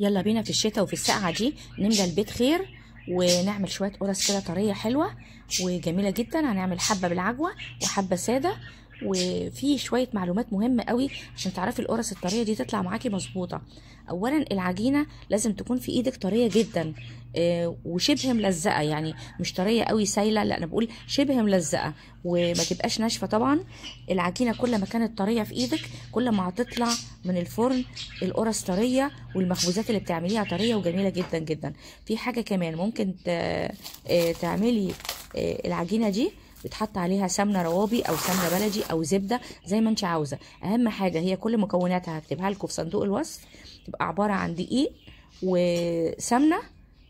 يلا بينا في الشتاء وفي السقعه دي نملى البيت خير ونعمل شويه قرص كده طريه حلوه وجميله جدا هنعمل حبه بالعجوه وحبه ساده وفي شويه معلومات مهمه قوي عشان تعرفي القرص الطريه دي تطلع معاكي مظبوطه اولا العجينه لازم تكون في ايدك طريه جدا آه، وشبه ملزقه يعني مش طريه قوي سايله لا انا بقول شبه ملزقه وما تبقاش ناشفه طبعا العجينه كل ما كانت طريه في ايدك كل ما هتطلع من الفرن القرص طريه والمخبوزات اللي بتعمليها طريه وجميله جدا جدا في حاجه كمان ممكن آه، تعملي آه، العجينه دي بتحط عليها سمنه روابي او سمنه بلدي او زبده زي ما انت عاوزه اهم حاجه هي كل مكوناتها هكتبها لكم في صندوق الوصف تبقى عباره عن دقيق وسمنه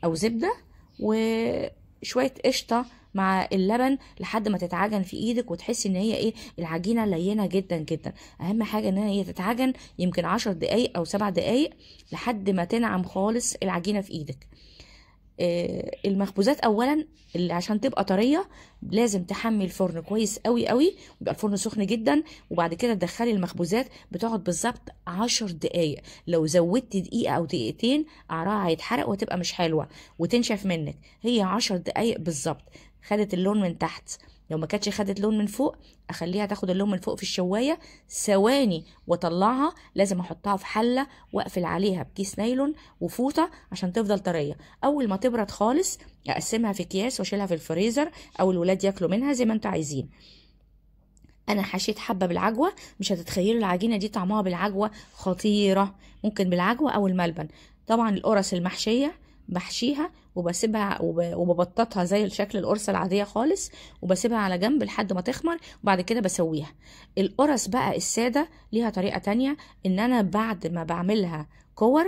او زبده وشويه قشطه مع اللبن لحد ما تتعجن في ايدك وتحس ان هي ايه العجينه لينه جدا جدا اهم حاجه ان هي تتعجن يمكن عشر دقايق او سبع دقايق لحد ما تنعم خالص العجينه في ايدك آه، المخبوزات اولا اللي عشان تبقى طريه لازم تحمي الفرن كويس قوي قوي ويبقى الفرن سخن جدا وبعد كده تدخلي المخبوزات بتقعد بالظبط عشر دقايق لو زودت دقيقه او دقيقتين قعرها هيتحرق وتبقى مش حلوه وتنشف منك هي عشر دقايق بالظبط خدت اللون من تحت لو ما كانتش خدت لون من فوق اخليها تاخد اللون من فوق في الشوايه ثواني واطلعها لازم احطها في حله واقفل عليها بكيس نايلون وفوطه عشان تفضل طريه اول ما تبرد خالص اقسمها في اكياس واشيلها في الفريزر او الولاد ياكلوا منها زي ما انتوا عايزين انا حشيت حبه بالعجوه مش هتتخيلوا العجينه دي طعمها بالعجوه خطيره ممكن بالعجوه او الملبن طبعا القرص المحشيه بحشيها وبسيبها وببططها زي الشكل القرصه العاديه خالص وبسيبها على جنب لحد ما تخمر وبعد كده بسويها القرص بقى الساده ليها طريقه تانية ان انا بعد ما بعملها كور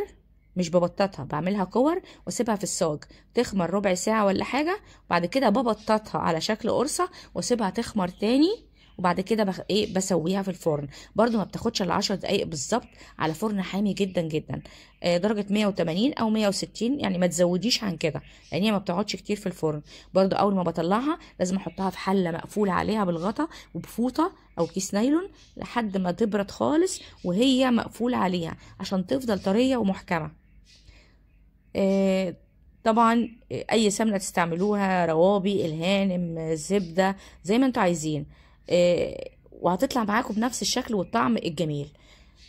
مش ببططها بعملها كور واسيبها في الصاج تخمر ربع ساعه ولا حاجه وبعد كده ببططها على شكل قرصه واسيبها تخمر تاني وبعد كده بخ... ايه بسويها في الفرن برده ما بتاخدش الا 10 دقائق بالظبط على فرن حامي جدا جدا آه درجه 180 او 160 يعني ما تزوديش عن كده لان يعني هي ما بتقعدش كتير في الفرن برده اول ما بطلعها لازم احطها في حله مقفوله عليها بالغطا وبفوطه او كيس نايلون لحد ما تبرد خالص وهي مقفوله عليها عشان تفضل طريه ومحكمه آه طبعا اي سمنه تستعملوها روابي الهانم زبده زي ما انتوا عايزين آه، وهتطلع معاكم بنفس الشكل والطعم الجميل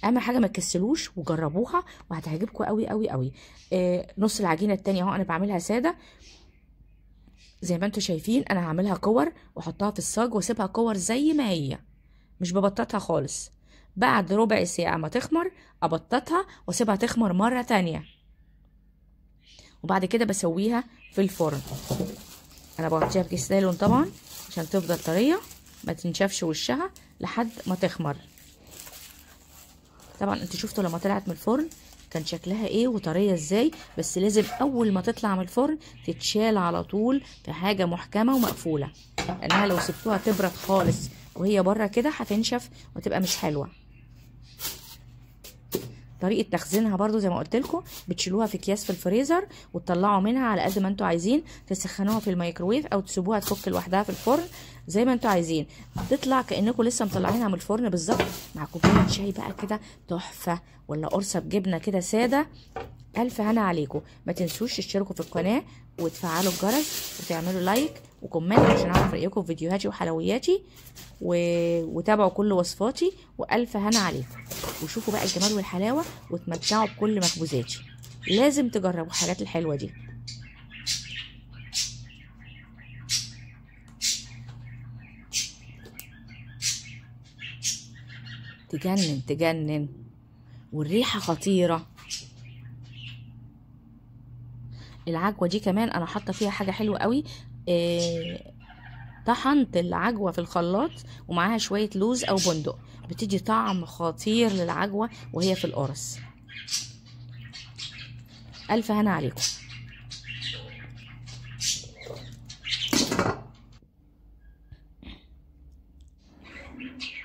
اهم حاجه ما تكسلوش وجربوها وهتعجبكم قوي قوي قوي آه، نص العجينه التانية اهو انا بعملها ساده زي ما انتم شايفين انا هعملها كور واحطها في الصاج واسيبها كور زي ما هي مش ببططها خالص بعد ربع ساعه ما تخمر ابططها واسيبها تخمر مره تانية وبعد كده بسويها في الفرن انا بغطيها بكيس نايلون طبعا عشان تفضل طريه ما تنشفش وشها لحد ما تخمر طبعا انتوا شفتوا لما طلعت من الفرن كان شكلها ايه وطريه ازاي بس لازم اول ما تطلع من الفرن تتشال على طول في حاجه محكمه ومقفوله لانها لو سبتوها تبرد خالص وهي بره كده هتنشف وتبقى مش حلوه طريقه تخزينها برضو زي ما قلت لكم بتشيلوها في اكياس في الفريزر وتطلعوا منها على قد ما انتم عايزين تسخنوها في الميكروويف او تسيبوها تفك لوحدها في الفرن زي ما انتم عايزين تطلع كانكم لسه مطلعينها من الفرن بالظبط مع كوبايه شاي بقى كده تحفه ولا قرصه بجبنه كده ساده الف هنا عليكم ما تنسوش تشتركوا في القناه وتفعلوا الجرس وتعملوا لايك وكومنت عشان اعرف رايكم في فيديوهاتي وحلوياتي و... وتابعوا كل وصفاتي والف هنا عليكم وشوفوا بقى الجمال والحلاوه وتمتعوا بكل مخبوزاتي لازم تجربوا الحاجات الحلوه دي تجنن تجنن والريحه خطيره العجوه دي كمان انا حاطه فيها حاجه حلوه قوي آه، طحنت العجوة في الخلاط ومعاها شوية لوز أو بندق بتدي طعم خطير للعجوة وهي في القرص ألف هنا عليكم Thank you.